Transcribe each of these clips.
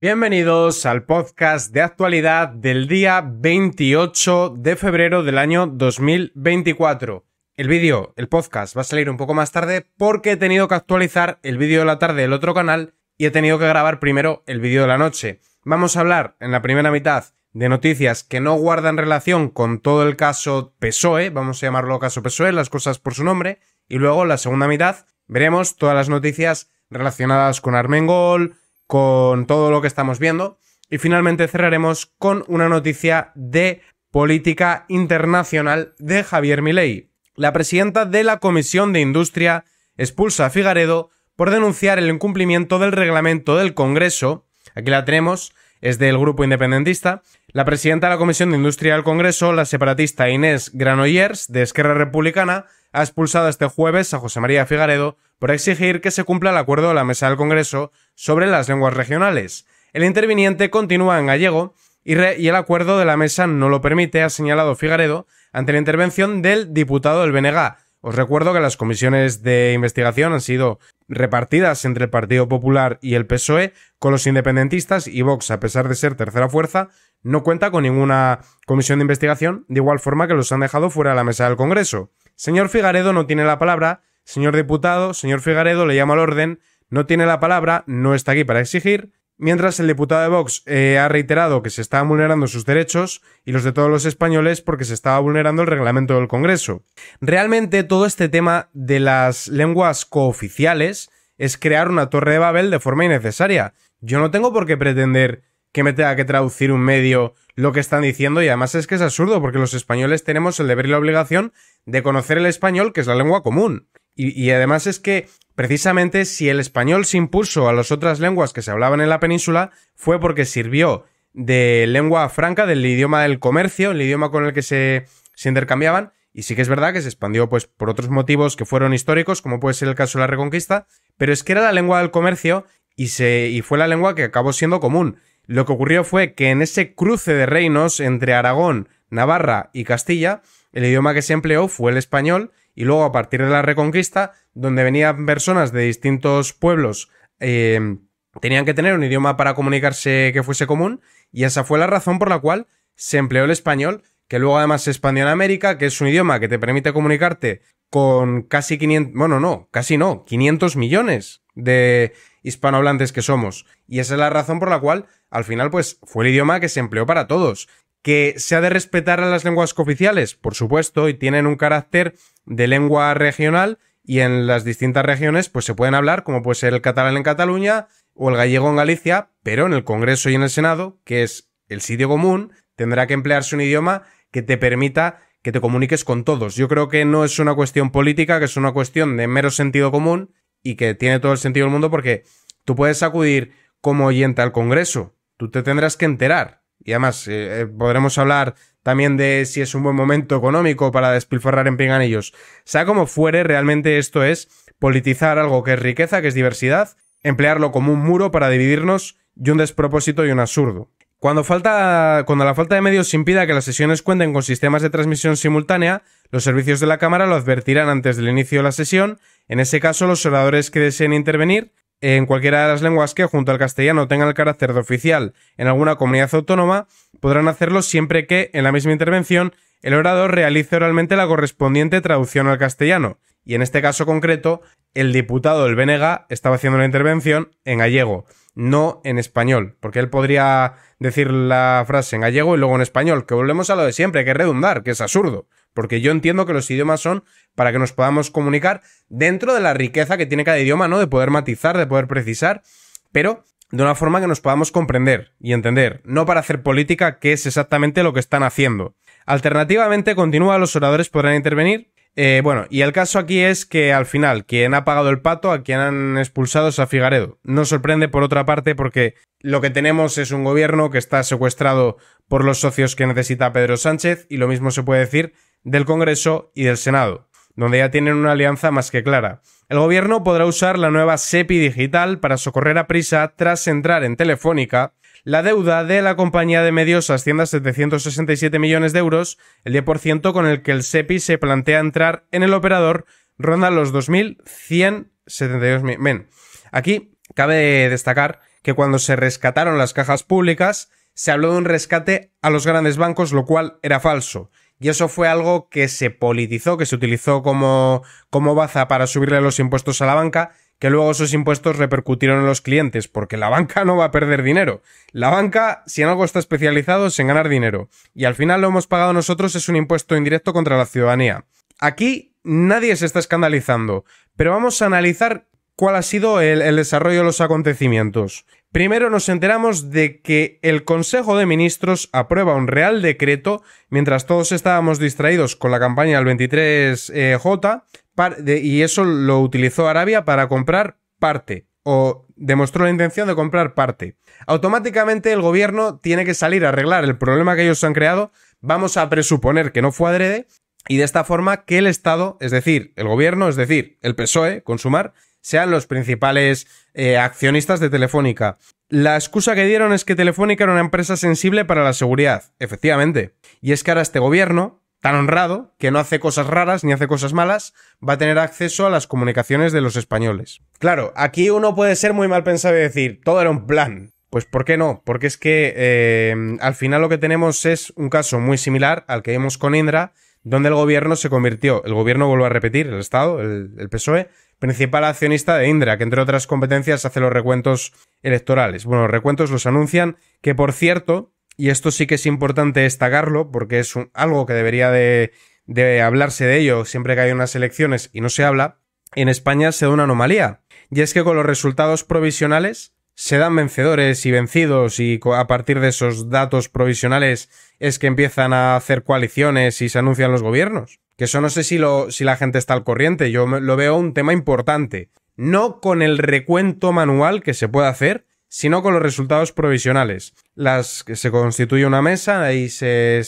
Bienvenidos al podcast de actualidad del día 28 de febrero del año 2024. El vídeo, el podcast, va a salir un poco más tarde porque he tenido que actualizar el vídeo de la tarde del otro canal y he tenido que grabar primero el vídeo de la noche. Vamos a hablar en la primera mitad de noticias que no guardan relación con todo el caso PSOE, vamos a llamarlo caso PSOE, las cosas por su nombre, y luego en la segunda mitad veremos todas las noticias relacionadas con Armengol, con todo lo que estamos viendo. Y finalmente cerraremos con una noticia de política internacional de Javier Milei. La presidenta de la Comisión de Industria expulsa a Figaredo por denunciar el incumplimiento del reglamento del Congreso. Aquí la tenemos, es del grupo independentista. La presidenta de la Comisión de Industria del Congreso, la separatista Inés Granollers, de Esquerra Republicana, ha expulsado este jueves a José María Figaredo por exigir que se cumpla el acuerdo de la Mesa del Congreso sobre las lenguas regionales. El interviniente continúa en gallego y, el acuerdo de la Mesa no lo permite, ha señalado Figaredo ante la intervención del diputado del BNG. Os recuerdo que las comisiones de investigación han sido repartidas entre el Partido Popular y el PSOE, con los independentistas y Vox, a pesar de ser tercera fuerza, no cuenta con ninguna comisión de investigación, de igual forma que los han dejado fuera de la mesa del Congreso. Señor Figaredo no tiene la palabra Señor diputado, señor Figaredo, le llamo al orden, no tiene la palabra, no está aquí para exigir. Mientras el diputado de Vox eh, ha reiterado que se estaban vulnerando sus derechos y los de todos los españoles porque se estaba vulnerando el reglamento del Congreso. Realmente todo este tema de las lenguas cooficiales es crear una torre de Babel de forma innecesaria. Yo no tengo por qué pretender que me tenga que traducir un medio lo que están diciendo y además es que es absurdo porque los españoles tenemos el deber y la obligación de conocer el español que es la lengua común. Y, además es que precisamente si el español se impuso a las otras lenguas que se hablaban en la península fue porque sirvió de lengua franca, del idioma del comercio, el idioma con el que se, se intercambiaban, y sí que es verdad que se expandió pues por otros motivos que fueron históricos, como puede ser el caso de la Reconquista, pero es que era la lengua del comercio y se y fue la lengua que acabó siendo común. Lo que ocurrió fue que en ese cruce de reinos entre Aragón, Navarra y Castilla, el idioma que se empleó fue el español y luego a partir de la Reconquista, donde venían personas de distintos pueblos, eh, tenían que tener un idioma para comunicarse que fuese común, y esa fue la razón por la cual se empleó el español, que luego además se expandió en América, que es un idioma que te permite comunicarte con casi 500, bueno, no, casi no, 500 millones de hispanohablantes que somos. Y esa es la razón por la cual, al final, pues fue el idioma que se empleó para todos que se ha de respetar a las lenguas cooficiales, por supuesto, y tienen un carácter de lengua regional y en las distintas regiones pues se pueden hablar, como puede ser el catalán en Cataluña o el gallego en Galicia, pero en el Congreso y en el Senado, que es el sitio común, tendrá que emplearse un idioma que te permita que te comuniques con todos. Yo creo que no es una cuestión política, que es una cuestión de mero sentido común y que tiene todo el sentido del mundo porque tú puedes acudir como oyente al Congreso, tú te tendrás que enterar y además, eh, eh, podremos hablar también de si es un buen momento económico para despilfarrar en pinganillos. Sea como fuere, realmente esto es politizar algo que es riqueza, que es diversidad, emplearlo como un muro para dividirnos y un despropósito y un absurdo. Cuando, falta, cuando la falta de medios impida que las sesiones cuenten con sistemas de transmisión simultánea, los servicios de la Cámara lo advertirán antes del inicio de la sesión. En ese caso, los oradores que deseen intervenir en cualquiera de las lenguas que, junto al castellano, tengan el carácter de oficial en alguna comunidad autónoma, podrán hacerlo siempre que, en la misma intervención, el orador realice oralmente la correspondiente traducción al castellano. Y en este caso concreto, el diputado del Venega estaba haciendo la intervención en gallego, no en español, porque él podría decir la frase en gallego y luego en español, que volvemos a lo de siempre, que redundar, que es absurdo. Porque yo entiendo que los idiomas son para que nos podamos comunicar dentro de la riqueza que tiene cada idioma, ¿no? De poder matizar, de poder precisar, pero de una forma que nos podamos comprender y entender, no para hacer política, que es exactamente lo que están haciendo. Alternativamente, continúa, los oradores podrán intervenir. Eh, bueno, y el caso aquí es que al final, quien ha pagado el pato, a quien han expulsado es a Figaredo. No sorprende por otra parte porque lo que tenemos es un gobierno que está secuestrado por los socios que necesita Pedro Sánchez y lo mismo se puede decir del Congreso y del Senado, donde ya tienen una alianza más que clara. El gobierno podrá usar la nueva SEPI digital para socorrer a prisa tras entrar en Telefónica la deuda de la compañía de medios asciende a 767 millones de euros, el 10% con el que el SEPI se plantea entrar en el operador ronda los 2.172 aquí cabe destacar que cuando se rescataron las cajas públicas, se habló de un rescate a los grandes bancos, lo cual era falso. Y eso fue algo que se politizó, que se utilizó como, baza para subirle los impuestos a la banca, que luego esos impuestos repercutieron en los clientes, porque la banca no va a perder dinero. La banca, si en algo está especializado, es en ganar dinero. Y al final lo hemos pagado nosotros, es un impuesto indirecto contra la ciudadanía. Aquí nadie se está escandalizando, pero vamos a analizar cuál ha sido el desarrollo de los acontecimientos. Primero nos enteramos de que el Consejo de Ministros aprueba un real decreto mientras todos estábamos distraídos con la campaña del 23J eh, y eso lo utilizó Arabia para comprar parte o demostró la intención de comprar parte. Automáticamente el gobierno tiene que salir a arreglar el problema que ellos han creado. Vamos a presuponer que no fue adrede y de esta forma que el Estado, es decir, el gobierno, es decir, el PSOE, Consumar, sean los principales eh, accionistas de Telefónica. La excusa que dieron es que Telefónica era una empresa sensible para la seguridad, efectivamente. Y es que ahora este gobierno, tan honrado, que no hace cosas raras ni hace cosas malas, va a tener acceso a las comunicaciones de los españoles. Claro, aquí uno puede ser muy mal pensado y decir, todo era un plan. Pues ¿por qué no? Porque es que eh, al final lo que tenemos es un caso muy similar al que vimos con Indra, donde el gobierno se convirtió, el gobierno vuelvo a repetir, el Estado, el PSOE, principal accionista de Indra, que entre otras competencias hace los recuentos electorales. Bueno, los recuentos los anuncian, que por cierto, y esto sí que es importante destacarlo, porque es algo que debería de, de hablarse de ello siempre que hay unas elecciones y no se habla, en España se da una anomalía, y es que con los resultados provisionales se dan vencedores y vencidos y a partir de esos datos provisionales es que empiezan a hacer coaliciones y se anuncian los gobiernos. Que eso no sé si, lo, si la gente está al corriente, yo lo veo un tema importante. No con el recuento manual que se puede hacer, sino con los resultados provisionales. Las que se constituye una mesa ahí se,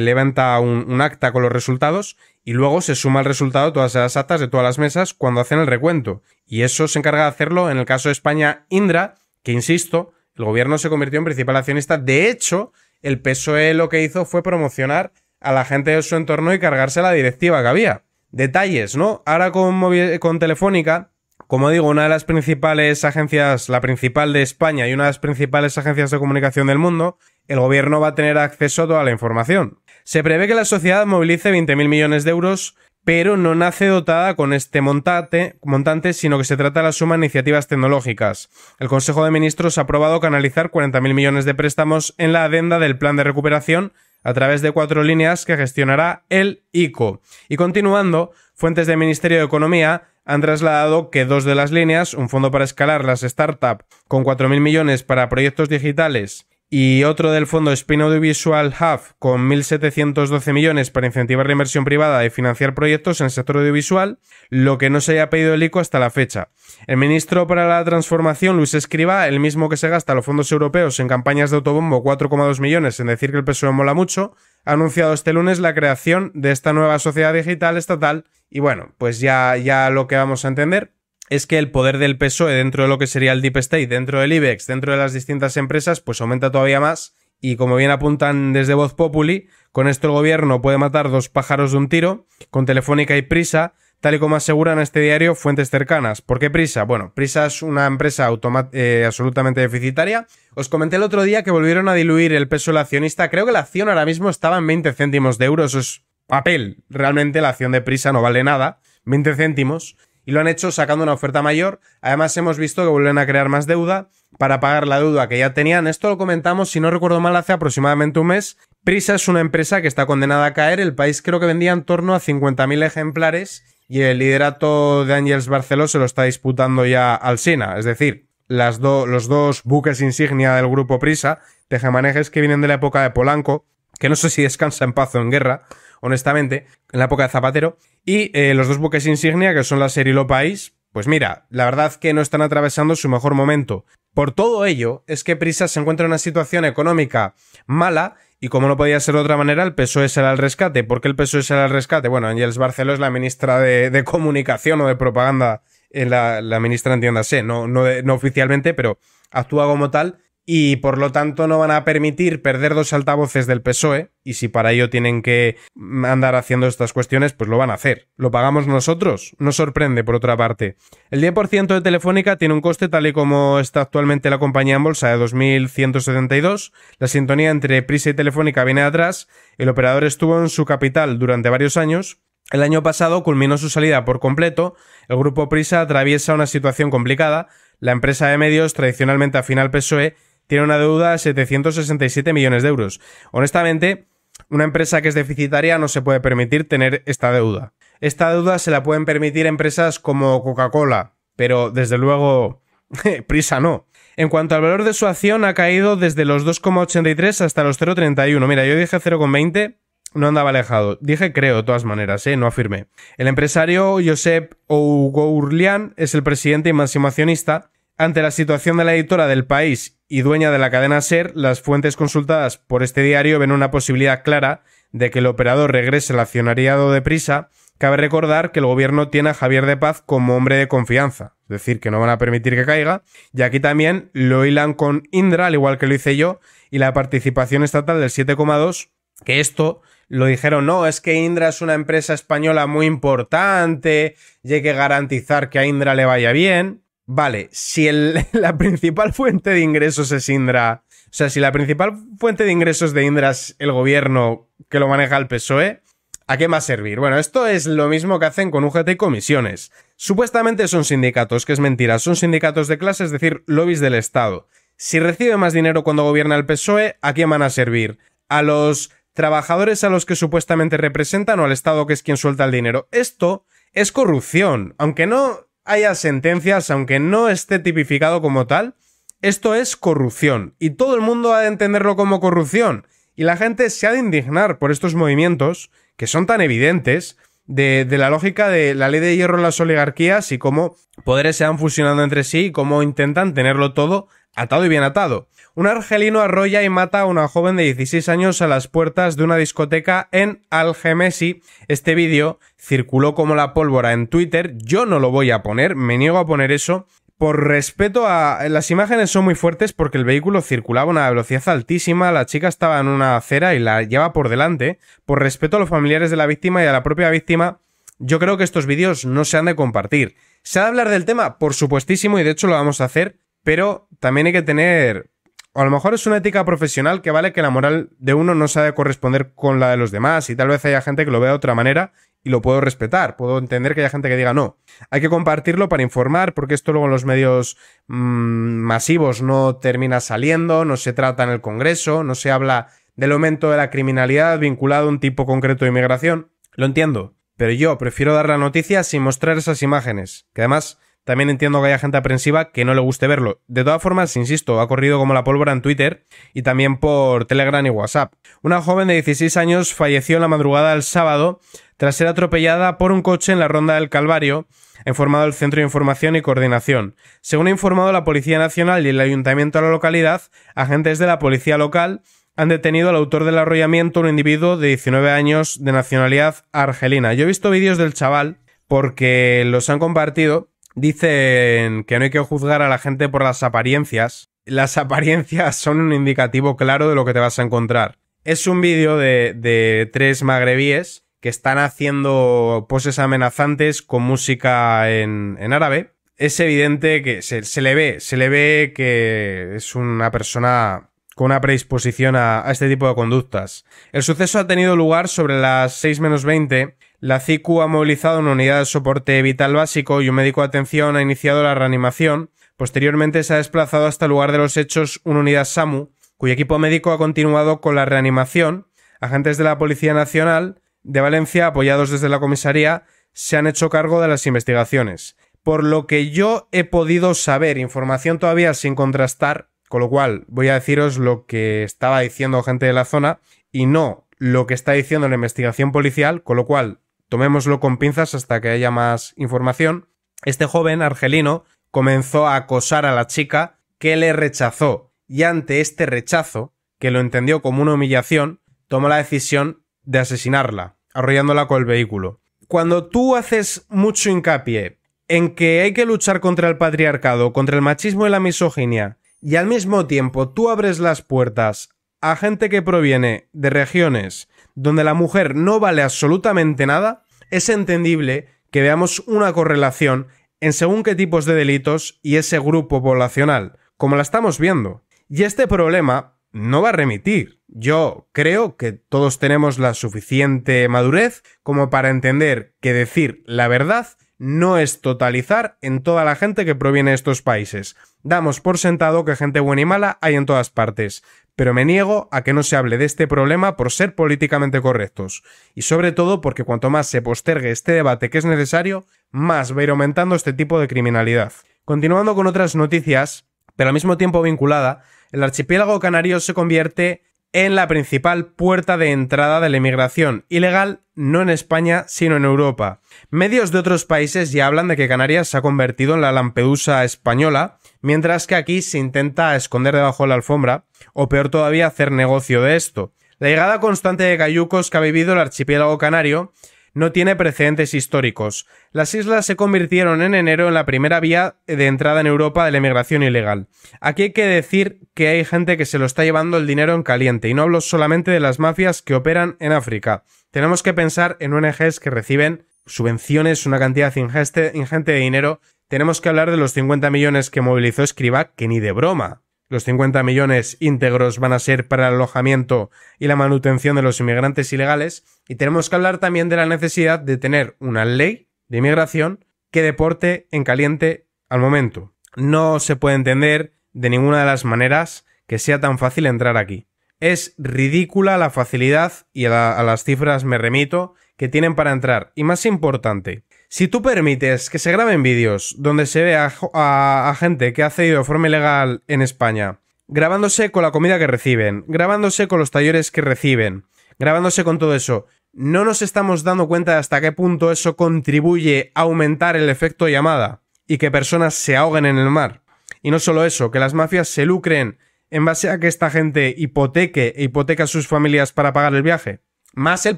levanta un, un, acta con los resultados y luego se suma el resultado de todas las actas de todas las mesas cuando hacen el recuento. Y eso se encarga de hacerlo en el caso de España Indra, que insisto, el gobierno se convirtió en principal accionista. De hecho, el PSOE lo que hizo fue promocionar a la gente de su entorno y cargarse la directiva que había. Detalles, ¿no? Ahora con, Telefónica, como digo, una de las principales agencias, la principal de España y una de las principales agencias de comunicación del mundo, el gobierno va a tener acceso a toda la información. Se prevé que la sociedad movilice 20.000 millones de euros, pero no nace dotada con este montante, montante, sino que se trata de la suma de iniciativas tecnológicas. El Consejo de Ministros ha aprobado canalizar 40.000 millones de préstamos en la adenda del Plan de Recuperación a través de cuatro líneas que gestionará el ICO. Y continuando, fuentes del Ministerio de Economía han trasladado que dos de las líneas, un fondo para escalar las startups con 4.000 millones para proyectos digitales y otro del fondo Spin Audiovisual Hub con 1.712 millones para incentivar la inversión privada y financiar proyectos en el sector audiovisual, lo que no se haya pedido el ICO hasta la fecha. El ministro para la Transformación, Luis Escriba, el mismo que se gasta los fondos europeos en campañas de autobombo 4,2 millones en decir que el PSOE mola mucho, ha anunciado este lunes la creación de esta nueva sociedad digital estatal y bueno, pues ya, ya lo que vamos a entender es que el poder del PSOE dentro de lo que sería el Deep State, dentro del IBEX, dentro de las distintas empresas, pues aumenta todavía más. Y como bien apuntan desde Voz Populi, con esto el gobierno puede matar dos pájaros de un tiro, con Telefónica y Prisa, tal y como aseguran este diario fuentes cercanas. ¿Por qué Prisa? Bueno, Prisa es una empresa eh, absolutamente deficitaria. Os comenté el otro día que volvieron a diluir el peso del accionista. Creo que la acción ahora mismo estaba en 20 céntimos de euros. es papel. Realmente la acción de Prisa no vale nada. 20 céntimos y lo han hecho sacando una oferta mayor. Además, hemos visto que vuelven a crear más deuda para pagar la deuda que ya tenían. Esto lo comentamos, si no recuerdo mal, hace aproximadamente un mes. Prisa es una empresa que está condenada a caer. El país creo que vendía en torno a 50.000 ejemplares y el liderato de Ángels Barceló se lo está disputando ya al Sina. Es decir, los dos buques insignia del grupo Prisa, tejemanejes que vienen de la época de Polanco, que no sé si descansa en paz o en guerra, honestamente, en la época de Zapatero, y eh, los dos buques insignia, que son la serie Lo País, pues mira, la verdad que no están atravesando su mejor momento. Por todo ello, es que Prisa se encuentra en una situación económica mala y como no podía ser de otra manera, el PSOE será el rescate. ¿Por qué el PSOE será el rescate? Bueno, Ángeles Barceló es la ministra de, Comunicación o de Propaganda, en eh, la, ministra entiéndase, no, no oficialmente, pero actúa como tal y por lo tanto no van a permitir perder dos altavoces del PSOE y si para ello tienen que andar haciendo estas cuestiones, pues lo van a hacer. ¿Lo pagamos nosotros? Nos sorprende, por otra parte. El 10% de Telefónica tiene un coste tal y como está actualmente la compañía en bolsa de 2.172. La sintonía entre Prisa y Telefónica viene atrás. El operador estuvo en su capital durante varios años, el año pasado culminó su salida por completo, el grupo Prisa atraviesa una situación complicada, la empresa de medios tradicionalmente afina al PSOE tiene una deuda de 767 millones de euros. Honestamente, una empresa que es deficitaria no se puede permitir tener esta deuda. Esta deuda se la pueden permitir empresas como Coca-Cola, pero desde luego prisa no. En cuanto al valor de su acción, ha caído desde los 2,83 hasta los 0,31. Mira, yo dije 0,20, no andaba alejado. Dije creo, de todas maneras, ¿eh? no afirmé. El empresario Josep Ougourlian es el presidente y máximo accionista. Ante la situación de la editora del país y dueña de la cadena SER, las fuentes consultadas por este diario ven una posibilidad clara de que el operador regrese al accionariado de prisa. Cabe recordar que el gobierno tiene a Javier de Paz como hombre de confianza, es decir, que no van a permitir que caiga. Y aquí también lo hilan con Indra, al igual que lo hice yo, y la participación estatal del 7,2, que esto lo dijeron, no, es que Indra es una empresa española muy importante y hay que garantizar que a Indra le vaya bien. Vale, si la principal fuente de ingresos es Indra, o sea, si la principal fuente de ingresos de Indra es el gobierno que lo maneja el PSOE, ¿a qué más servir? Bueno, esto es lo mismo que hacen con UGT y comisiones. Supuestamente son sindicatos, que es mentira, son sindicatos de clase, es decir, lobbies del Estado. Si recibe más dinero cuando gobierna el PSOE, ¿a quién van a servir? ¿A los trabajadores a los que supuestamente representan o al Estado que es quien suelta el dinero? Esto es corrupción, aunque no haya sentencias, aunque no esté tipificado como tal, esto es corrupción. Y todo el mundo ha de entenderlo como corrupción. Y la gente se ha de indignar por estos movimientos, que son tan evidentes, de, la lógica de la ley de hierro en las oligarquías y cómo poderes se han fusionado entre sí y cómo intentan tenerlo todo atado y bien atado. Un argelino arrolla y mata a una joven de 16 años a las puertas de una discoteca en Algemesi. Este vídeo circuló como la pólvora en Twitter, yo no lo voy a poner, me niego a poner eso, por respeto a... Las imágenes son muy fuertes porque el vehículo circulaba a una velocidad altísima, la chica estaba en una acera y la lleva por delante. Por respeto a los familiares de la víctima y a la propia víctima, yo creo que estos vídeos no se han de compartir. ¿Se ha de hablar del tema? Por supuestísimo, y de hecho lo vamos a hacer, pero también hay que tener... O a lo mejor es una ética profesional que vale que la moral de uno no se ha de corresponder con la de los demás y tal vez haya gente que lo vea de otra manera y lo puedo respetar, puedo entender que haya gente que diga no. Hay que compartirlo para informar, porque esto luego en los medios mm, masivos no termina saliendo, no se trata en el Congreso, no se habla del aumento de la criminalidad vinculado a un tipo concreto de inmigración. Lo entiendo, pero yo prefiero dar la noticia sin mostrar esas imágenes, que además también entiendo que haya gente aprensiva que no le guste verlo. De todas formas, insisto, ha corrido como la pólvora en Twitter y también por Telegram y WhatsApp. Una joven de 16 años falleció en la madrugada del sábado tras ser atropellada por un coche en la ronda del Calvario, informado el Centro de Información y Coordinación. Según ha informado la Policía Nacional y el Ayuntamiento de la localidad, agentes de la Policía Local han detenido al autor del arrollamiento, un individuo de 19 años de nacionalidad argelina. Yo he visto vídeos del chaval porque los han compartido. Dicen que no hay que juzgar a la gente por las apariencias. Las apariencias son un indicativo claro de lo que te vas a encontrar. Es un vídeo de tres magrebíes que están haciendo poses amenazantes con música en, en árabe. Es evidente que se, se, le ve, se le ve que es una persona con una predisposición a, a este tipo de conductas. El suceso ha tenido lugar sobre las 6 menos 20 la CICU ha movilizado una unidad de soporte vital básico y un médico de atención ha iniciado la reanimación. Posteriormente se ha desplazado hasta el lugar de los hechos una unidad SAMU, cuyo equipo médico ha continuado con la reanimación. Agentes de la Policía Nacional de Valencia, apoyados desde la comisaría, se han hecho cargo de las investigaciones. Por lo que yo he podido saber, información todavía sin contrastar, con lo cual voy a deciros lo que estaba diciendo gente de la zona y no lo que está diciendo la investigación policial, con lo cual tomémoslo con pinzas hasta que haya más información. Este joven argelino comenzó a acosar a la chica que le rechazó y ante este rechazo, que lo entendió como una humillación, tomó la decisión de asesinarla, arrollándola con el vehículo. Cuando tú haces mucho hincapié en que hay que luchar contra el patriarcado, contra el machismo y la misoginia, y al mismo tiempo tú abres las puertas a gente que proviene de regiones donde la mujer no vale absolutamente nada, es entendible que veamos una correlación en según qué tipos de delitos y ese grupo poblacional, como la estamos viendo. Y este problema no va a remitir. Yo creo que todos tenemos la suficiente madurez como para entender que decir la verdad no es totalizar en toda la gente que proviene de estos países. Damos por sentado que gente buena y mala hay en todas partes, pero me niego a que no se hable de este problema por ser políticamente correctos, y sobre todo porque cuanto más se postergue este debate que es necesario, más va a ir aumentando este tipo de criminalidad. Continuando con otras noticias, al mismo tiempo vinculada, el archipiélago canario se convierte en la principal puerta de entrada de la inmigración ilegal, no en España, sino en Europa. Medios de otros países ya hablan de que Canarias se ha convertido en la Lampedusa española, mientras que aquí se intenta esconder debajo de la alfombra, o peor todavía, hacer negocio de esto. La llegada constante de cayucos que ha vivido el archipiélago canario no tiene precedentes históricos. Las islas se convirtieron en enero en la primera vía de entrada en Europa de la emigración ilegal. Aquí hay que decir que hay gente que se lo está llevando el dinero en caliente, y no hablo solamente de las mafias que operan en África. Tenemos que pensar en ONGs que reciben subvenciones, una cantidad ingente de dinero. Tenemos que hablar de los 50 millones que movilizó Escriba que ni de broma. Los 50 millones íntegros van a ser para el alojamiento y la manutención de los inmigrantes ilegales y tenemos que hablar también de la necesidad de tener una ley de inmigración que deporte en caliente al momento. No se puede entender de ninguna de las maneras que sea tan fácil entrar aquí. Es ridícula la facilidad, y a, a, las cifras me remito, que tienen para entrar. Y más importante, si tú permites que se graben vídeos donde se ve a, gente que ha cedido de forma ilegal en España, grabándose con la comida que reciben, grabándose con los talleres que reciben, grabándose con todo eso, no nos estamos dando cuenta de hasta qué punto eso contribuye a aumentar el efecto llamada y que personas se ahoguen en el mar. Y no solo eso, que las mafias se lucren en base a que esta gente hipoteque e hipoteca a sus familias para pagar el viaje más el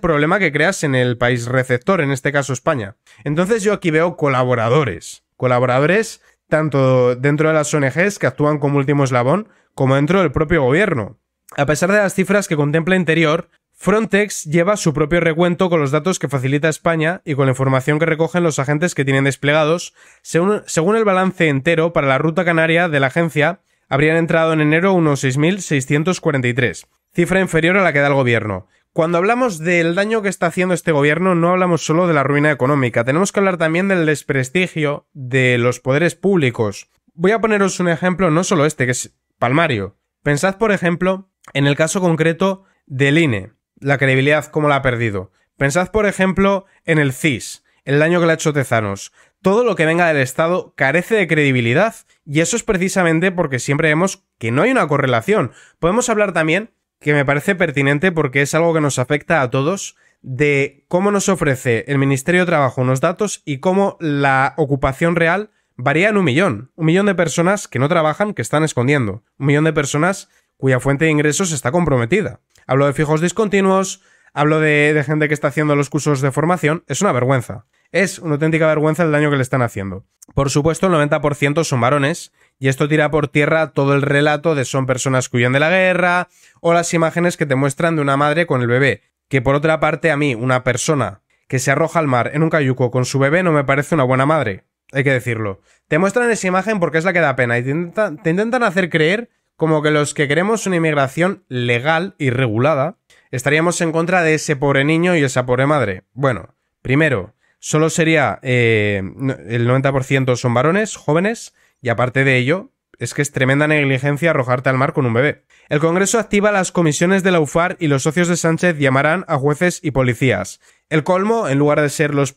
problema que creas en el país receptor, en este caso España. Entonces yo aquí veo colaboradores, colaboradores tanto dentro de las ONGs que actúan como último eslabón, como dentro del propio gobierno. A pesar de las cifras que contempla Interior, Frontex lleva su propio recuento con los datos que facilita España y con la información que recogen los agentes que tienen desplegados. Según, el balance entero para la ruta canaria de la agencia, habrían entrado en enero unos 6.643, cifra inferior a la que da el gobierno, cuando hablamos del daño que está haciendo este gobierno, no hablamos solo de la ruina económica, tenemos que hablar también del desprestigio de los poderes públicos. Voy a poneros un ejemplo, no solo este, que es palmario. Pensad, por ejemplo, en el caso concreto del INE, la credibilidad como la ha perdido. Pensad, por ejemplo, en el CIS, el daño que le ha hecho Tezanos. Todo lo que venga del Estado carece de credibilidad, y eso es precisamente porque siempre vemos que no hay una correlación. Podemos hablar también que me parece pertinente porque es algo que nos afecta a todos de cómo nos ofrece el Ministerio de Trabajo unos datos y cómo la ocupación real varía en un millón. Un millón de personas que no trabajan, que están escondiendo. Un millón de personas cuya fuente de ingresos está comprometida. Hablo de fijos discontinuos, hablo de, gente que está haciendo los cursos de formación. Es una vergüenza. Es una auténtica vergüenza el daño que le están haciendo. Por supuesto, el 90% son varones y esto tira por tierra todo el relato de son personas que huyen de la guerra o las imágenes que te muestran de una madre con el bebé, que por otra parte a mí, una persona que se arroja al mar en un cayuco con su bebé no me parece una buena madre, hay que decirlo. Te muestran esa imagen porque es la que da pena y te, intentan hacer creer como que los que queremos una inmigración legal y regulada estaríamos en contra de ese pobre niño y esa pobre madre. Bueno, primero, solo sería eh, el 90% son varones, jóvenes, y aparte de ello, es que es tremenda negligencia arrojarte al mar con un bebé. El Congreso activa las comisiones de la UFAR y los socios de Sánchez llamarán a jueces y policías. El colmo, en lugar de ser los,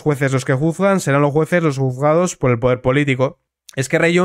jueces los que juzgan, serán los jueces los juzgados por el poder político. Es que Rey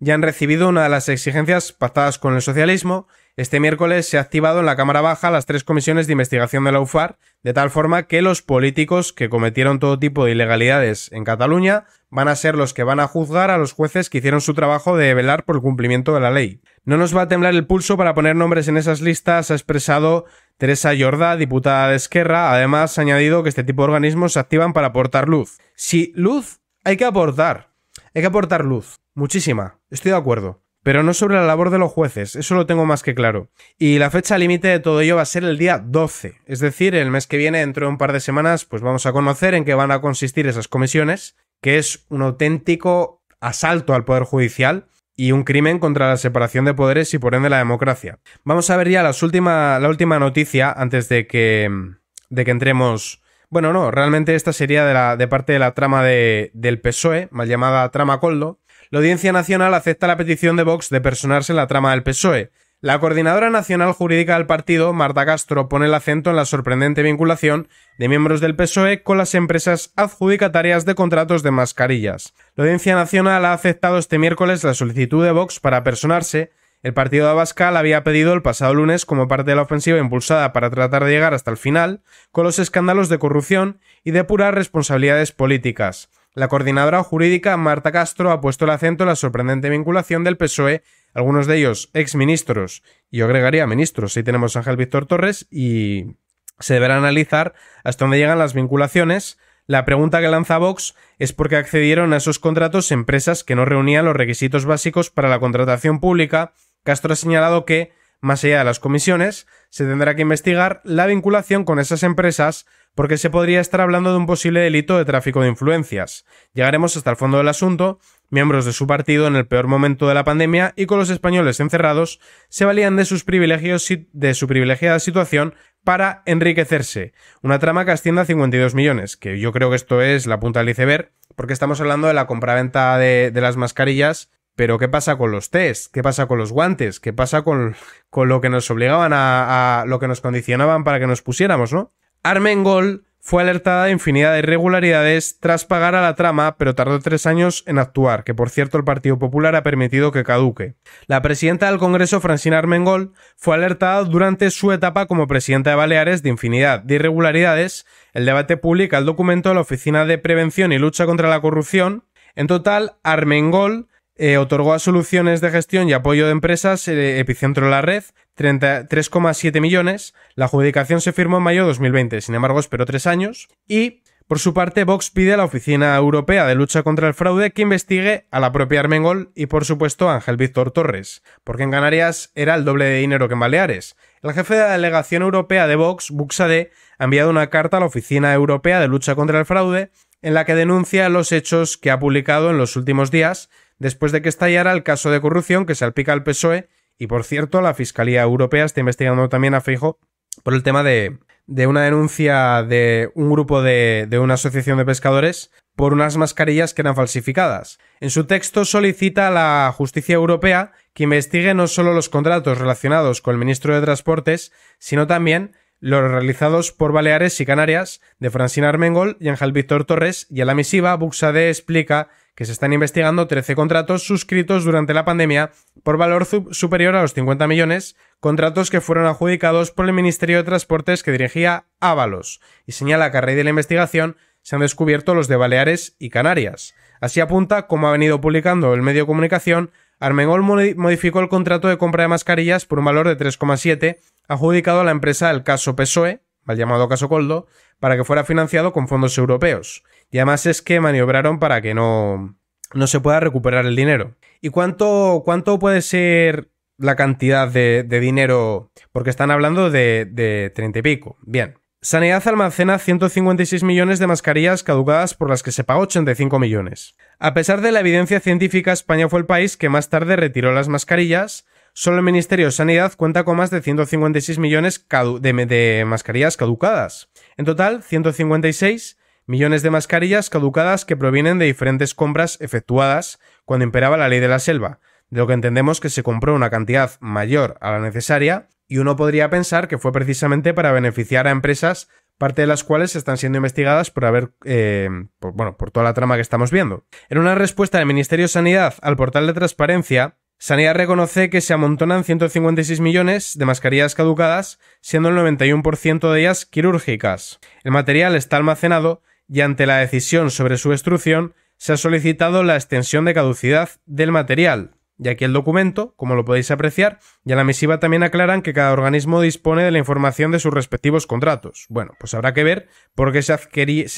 ya han recibido una de las exigencias pactadas con el socialismo. Este miércoles se ha activado en la Cámara Baja las tres comisiones de investigación de la UFAR, de tal forma que los políticos que cometieron todo tipo de ilegalidades en Cataluña van a ser los que van a juzgar a los jueces que hicieron su trabajo de velar por el cumplimiento de la ley. No nos va a temblar el pulso para poner nombres en esas listas, ha expresado Teresa Jordá, diputada de Esquerra, además ha añadido que este tipo de organismos se activan para aportar luz. Si luz hay que aportar, hay que aportar luz, muchísima, estoy de acuerdo. Pero no sobre la labor de los jueces, eso lo tengo más que claro. Y la fecha límite de todo ello va a ser el día 12, es decir, el mes que viene, dentro de un par de semanas, pues vamos a conocer en qué van a consistir esas comisiones que es un auténtico asalto al Poder Judicial y un crimen contra la separación de poderes y por ende la democracia. Vamos a ver ya la última noticia antes de que, de que entremos... Bueno, no, realmente esta sería de, la, de parte de la trama del PSOE, mal llamada trama Coldo. La Audiencia Nacional acepta la petición de Vox de personarse en la trama del PSOE. La coordinadora nacional jurídica del partido, Marta Castro, pone el acento en la sorprendente vinculación de miembros del PSOE con las empresas adjudicatarias de contratos de mascarillas. La Audiencia Nacional ha aceptado este miércoles la solicitud de Vox para personarse. El partido de Abascal había pedido el pasado lunes como parte de la ofensiva impulsada para tratar de llegar hasta el final con los escándalos de corrupción y depurar responsabilidades políticas. La coordinadora jurídica Marta Castro ha puesto el acento en la sorprendente vinculación del PSOE algunos de ellos exministros, y yo agregaría ministros si tenemos a Ángel Víctor Torres, y se deberá analizar hasta dónde llegan las vinculaciones. La pregunta que lanza Vox es por qué accedieron a esos contratos empresas que no reunían los requisitos básicos para la contratación pública. Castro ha señalado que, más allá de las comisiones, se tendrá que investigar la vinculación con esas empresas porque se podría estar hablando de un posible delito de tráfico de influencias. Llegaremos hasta el fondo del asunto miembros de su partido en el peor momento de la pandemia y con los españoles encerrados, se valían de, sus privilegios, de su privilegiada situación para enriquecerse. Una trama que asciende a 52 millones, que yo creo que esto es la punta del iceberg, porque estamos hablando de la compraventa de, de las mascarillas, pero ¿qué pasa con los test? ¿Qué pasa con los guantes? ¿Qué pasa con, con lo que nos obligaban a, lo que nos condicionaban para que nos pusiéramos, no? Armengol fue alertada de infinidad de irregularidades tras pagar a la trama, pero tardó tres años en actuar, que por cierto el Partido Popular ha permitido que caduque. La presidenta del Congreso, Francina Armengol, fue alertada durante su etapa como presidenta de Baleares de infinidad de irregularidades. El debate público el documento de la Oficina de Prevención y Lucha contra la Corrupción. En total, Armengol eh, otorgó a soluciones de gestión y apoyo de empresas eh, Epicentro de la Red 3,7 millones. La adjudicación se firmó en mayo de 2020, sin embargo esperó tres años. Y, por su parte, Vox pide a la Oficina Europea de Lucha contra el Fraude que investigue a la propia Armengol y, por supuesto, a Ángel Víctor Torres, porque en Canarias era el doble de dinero que en Baleares. El jefe de la delegación europea de Vox, Buxade, ha enviado una carta a la Oficina Europea de Lucha contra el Fraude en la que denuncia los hechos que ha publicado en los últimos días después de que estallara el caso de corrupción que salpica al PSOE y por cierto la Fiscalía Europea está investigando también a fijo por el tema de, una denuncia de un grupo de, de una asociación de pescadores por unas mascarillas que eran falsificadas. En su texto solicita a la justicia europea que investigue no solo los contratos relacionados con el ministro de Transportes, sino también los realizados por Baleares y Canarias de Francina Armengol y Ángel Víctor Torres, y a la misiva Buxade explica que se están investigando 13 contratos suscritos durante la pandemia por valor superior a los 50 millones, contratos que fueron adjudicados por el Ministerio de Transportes que dirigía Ábalos, y señala que a raíz de la investigación se han descubierto los de Baleares y Canarias. Así apunta, como ha venido publicando el medio de comunicación, Armengol modificó el contrato de compra de mascarillas por un valor de 3,7, adjudicado a la empresa del caso PSOE, mal llamado caso Coldo, para que fuera financiado con fondos europeos. Y además es que maniobraron para que no, no se pueda recuperar el dinero. ¿Y cuánto, cuánto puede ser la cantidad de, dinero? Porque están hablando de, de 30 y pico. Bien. Sanidad almacena 156 millones de mascarillas caducadas por las que se pagó 85 millones. A pesar de la evidencia científica, España fue el país que más tarde retiró las mascarillas. Solo el Ministerio de Sanidad cuenta con más de 156 millones de, de mascarillas caducadas. En total, 156 millones de mascarillas caducadas que provienen de diferentes compras efectuadas cuando imperaba la ley de la selva, de lo que entendemos que se compró una cantidad mayor a la necesaria, y uno podría pensar que fue precisamente para beneficiar a empresas, parte de las cuales están siendo investigadas por haber, eh, bueno, por toda la trama que estamos viendo. En una respuesta del Ministerio de Sanidad al portal de transparencia, Sanidad reconoce que se amontonan 156 millones de mascarillas caducadas, siendo el 91% de ellas quirúrgicas. El material está almacenado y ante la decisión sobre su destrucción, se ha solicitado la extensión de caducidad del material. Y aquí el documento, como lo podéis apreciar, y en la misiva también aclaran que cada organismo dispone de la información de sus respectivos contratos. Bueno, pues habrá que ver por qué se,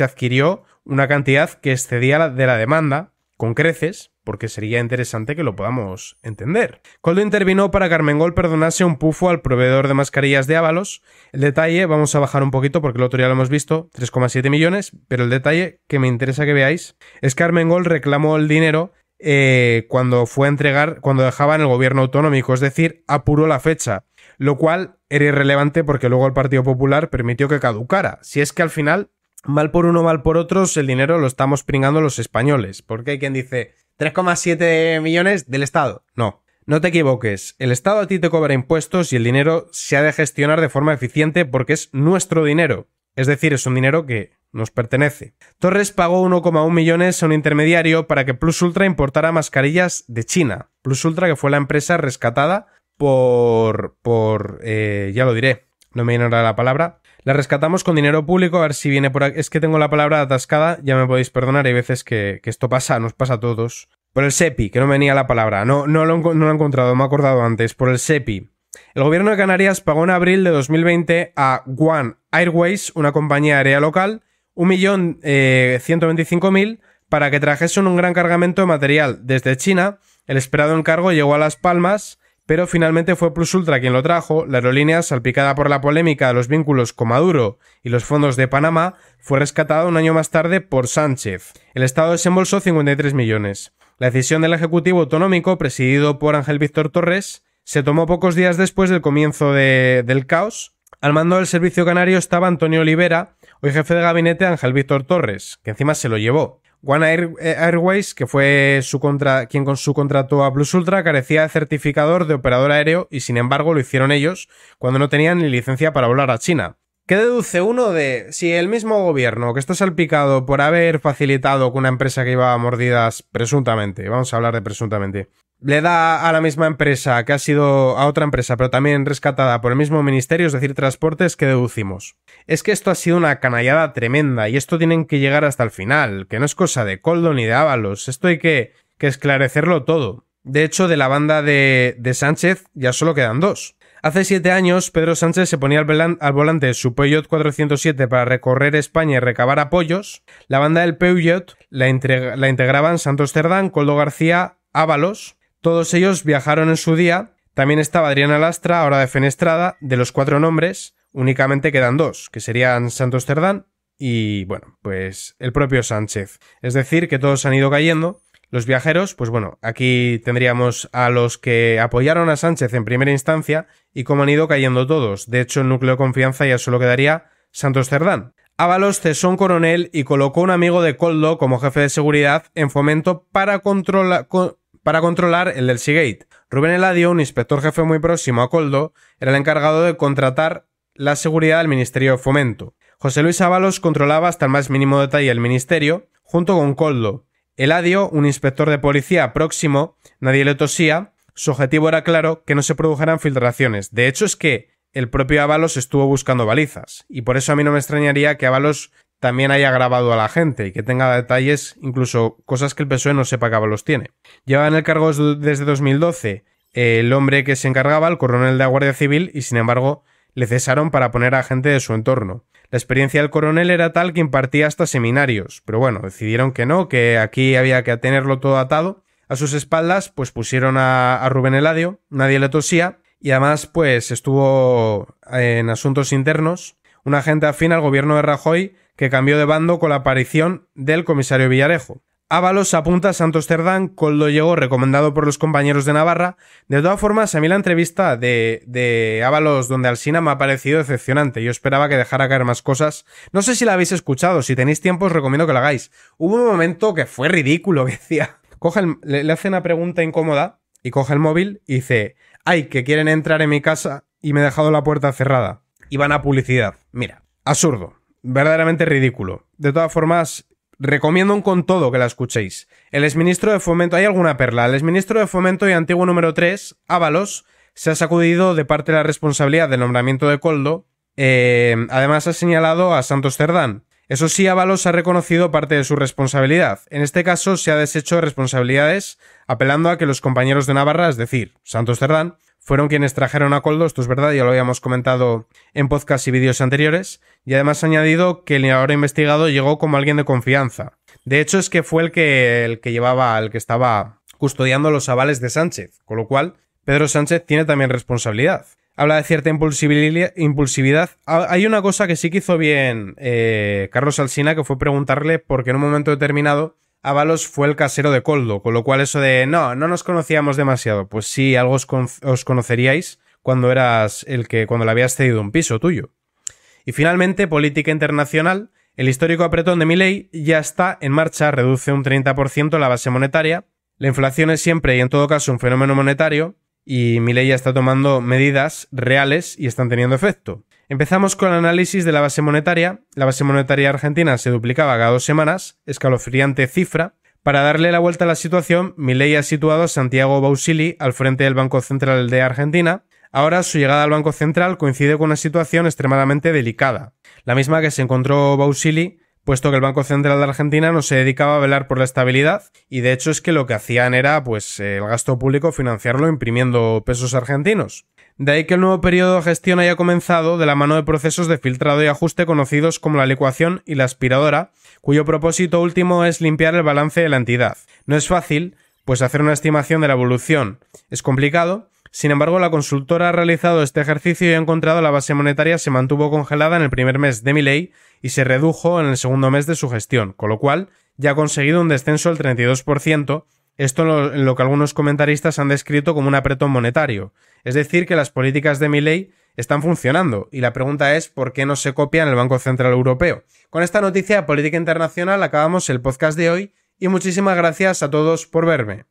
adquirió una cantidad que excedía la de la demanda con creces, porque sería interesante que lo podamos entender. Coldo intervino para que Armengol perdonase un pufo al proveedor de mascarillas de Ávalos. El detalle, vamos a bajar un poquito porque el otro ya lo hemos visto, 3,7 millones, pero el detalle que me interesa que veáis es que Armengol reclamó el dinero eh, cuando fue a entregar, cuando en el gobierno autonómico, es decir, apuró la fecha, lo cual era irrelevante porque luego el Partido Popular permitió que caducara. Si es que al final mal por uno, mal por otros, el dinero lo estamos pringando los españoles. Porque hay quien dice 3,7 millones del Estado. No. No te equivoques, el Estado a ti te cobra impuestos y el dinero se ha de gestionar de forma eficiente porque es nuestro dinero. Es decir, es un dinero que nos pertenece. Torres pagó 1,1 millones a un intermediario para que Plus Ultra importara mascarillas de China. Plus Ultra, que fue la empresa rescatada por. por. Eh, ya lo diré, no me viene la palabra la rescatamos con dinero público, a ver si viene por aquí. Es que tengo la palabra atascada, ya me podéis perdonar, hay veces que, esto pasa, nos pasa a todos. Por el SEPI, que no venía la palabra, no, no, lo, no lo he encontrado, me he acordado antes, por el SEPI. El gobierno de Canarias pagó en abril de 2020 a One Airways, una compañía aérea local, 1.125.000 eh, para que trajesen un gran cargamento de material desde China. El esperado encargo llegó a Las Palmas pero finalmente fue Plus Ultra quien lo trajo, la aerolínea, salpicada por la polémica de los vínculos con Maduro y los fondos de Panamá, fue rescatada un año más tarde por Sánchez. El Estado desembolsó 53 millones. La decisión del Ejecutivo Autonómico, presidido por Ángel Víctor Torres, se tomó pocos días después del comienzo del caos. Al mando del servicio canario estaba Antonio Olivera, hoy jefe de gabinete de Ángel Víctor Torres, que encima se lo llevó. One eh, Airways, que fue su contra quien con su contrato a Plus Ultra, carecía de certificador de operador aéreo y sin embargo lo hicieron ellos cuando no tenían ni licencia para volar a China. ¿Qué deduce uno de si el mismo gobierno que está salpicado por haber facilitado con una empresa que iba a mordidas presuntamente, vamos a hablar de presuntamente, le da a la misma empresa que ha sido a otra empresa, pero también rescatada por el mismo ministerio, es decir, transportes, que deducimos. Es que esto ha sido una canallada tremenda y esto tienen que llegar hasta el final, que no es cosa de Coldo ni de Ábalos, esto hay que, esclarecerlo todo. De hecho, de la banda de, de Sánchez ya solo quedan dos. Hace siete años, Pedro Sánchez se ponía al, volante de su Peugeot 407 para recorrer España y recabar apoyos. La banda del Peugeot la, la integraban Santos Cerdán, Coldo García, Ábalos, todos ellos viajaron en su día. También estaba Adriana Lastra, ahora de Fenestrada, de los cuatro nombres, únicamente quedan dos, que serían Santos Cerdán y, bueno, pues el propio Sánchez. Es decir, que todos han ido cayendo. Los viajeros, pues bueno, aquí tendríamos a los que apoyaron a Sánchez en primera instancia y cómo han ido cayendo todos. De hecho, el núcleo de confianza ya solo quedaría Santos Cerdán. Ábalos cesó un coronel y colocó un amigo de Coldo como jefe de seguridad en fomento para controlar para controlar el del Seagate. Rubén Eladio, un inspector jefe muy próximo a Coldo, era el encargado de contratar la seguridad del Ministerio de Fomento. José Luis Ábalos controlaba hasta el más mínimo detalle el ministerio, junto con Coldo. Eladio, un inspector de policía próximo, nadie le tosía, su objetivo era claro que no se produjeran filtraciones. De hecho es que el propio Ábalos estuvo buscando balizas, y por eso a mí no me extrañaría que Ábalos también haya grabado a la gente y que tenga detalles, incluso cosas que el PSOE no sepa que los tiene. Lleva en el cargo desde 2012 eh, el hombre que se encargaba, el coronel de la Guardia Civil, y sin embargo le cesaron para poner a gente de su entorno. La experiencia del coronel era tal que impartía hasta seminarios, pero bueno, decidieron que no, que aquí había que tenerlo todo atado. A sus espaldas, pues pusieron a, a Rubén Eladio, nadie le tosía, y además, pues estuvo en asuntos internos, un agente afín al gobierno de Rajoy que cambió de bando con la aparición del comisario Villarejo. Ábalos apunta a Santos Cerdán, Coldo llegó recomendado por los compañeros de Navarra. De todas formas, a mí la entrevista de, de Ábalos donde Alcina me ha parecido decepcionante. Yo esperaba que dejara caer más cosas. No sé si la habéis escuchado, si tenéis tiempo os recomiendo que la hagáis. Hubo un momento que fue ridículo, que decía... Coge le hace una pregunta incómoda y coge el móvil y dice, ay, que quieren entrar en mi casa y me he dejado la puerta cerrada y van a publicidad. Mira, absurdo, verdaderamente ridículo. De todas formas, recomiendo con todo que la escuchéis. El exministro de Fomento, hay alguna perla, el exministro de Fomento y antiguo número 3, Ábalos, se ha sacudido de parte de la responsabilidad del nombramiento de Coldo. Eh, además, ha señalado a Santos Cerdán. Eso sí, Ábalos ha reconocido parte de su responsabilidad. En este caso, se ha deshecho de responsabilidades apelando a que los compañeros de Navarra, es decir, Santos Cerdán, fueron quienes trajeron a Coldo, esto es verdad, ya lo habíamos comentado en podcast y vídeos anteriores, y además ha añadido que el ahora investigado llegó como alguien de confianza. De hecho, es que fue el que, el que llevaba, el que estaba custodiando los avales de Sánchez, con lo cual Pedro Sánchez tiene también responsabilidad. Habla de cierta impulsividad. Ah, hay una cosa que sí que hizo bien eh, Carlos Alsina, que fue preguntarle porque en un momento determinado Avalos fue el casero de Coldo, con lo cual eso de no, no nos conocíamos demasiado. Pues sí, algo os, conoceríais cuando eras el que, cuando le habías cedido un piso tuyo. Y finalmente, política internacional. El histórico apretón de Milley ya está en marcha, reduce un 30% la base monetaria. La inflación es siempre y en todo caso un fenómeno monetario y Milley ya está tomando medidas reales y están teniendo efecto. Empezamos con el análisis de la base monetaria. La base monetaria argentina se duplicaba cada dos semanas, escalofriante cifra. Para darle la vuelta a la situación, Milei ha situado a Santiago Bausili al frente del Banco Central de Argentina. Ahora su llegada al Banco Central coincide con una situación extremadamente delicada, la misma que se encontró Bausili puesto que el Banco Central de Argentina no se dedicaba a velar por la estabilidad y de hecho es que lo que hacían era pues eh, el gasto público financiarlo imprimiendo pesos argentinos. De ahí que el nuevo periodo de gestión haya comenzado de la mano de procesos de filtrado y ajuste conocidos como la licuación y la aspiradora, cuyo propósito último es limpiar el balance de la entidad. No es fácil, pues hacer una estimación de la evolución es complicado, sin embargo, la consultora ha realizado este ejercicio y ha encontrado la base monetaria se mantuvo congelada en el primer mes de mi ley y se redujo en el segundo mes de su gestión, con lo cual ya ha conseguido un descenso del 32%, esto lo, lo que algunos comentaristas han descrito como un apretón monetario. Es decir, que las políticas de Milley están funcionando y la pregunta es por qué no se copia en el Banco Central Europeo. Con esta noticia de política internacional acabamos el podcast de hoy y muchísimas gracias a todos por verme.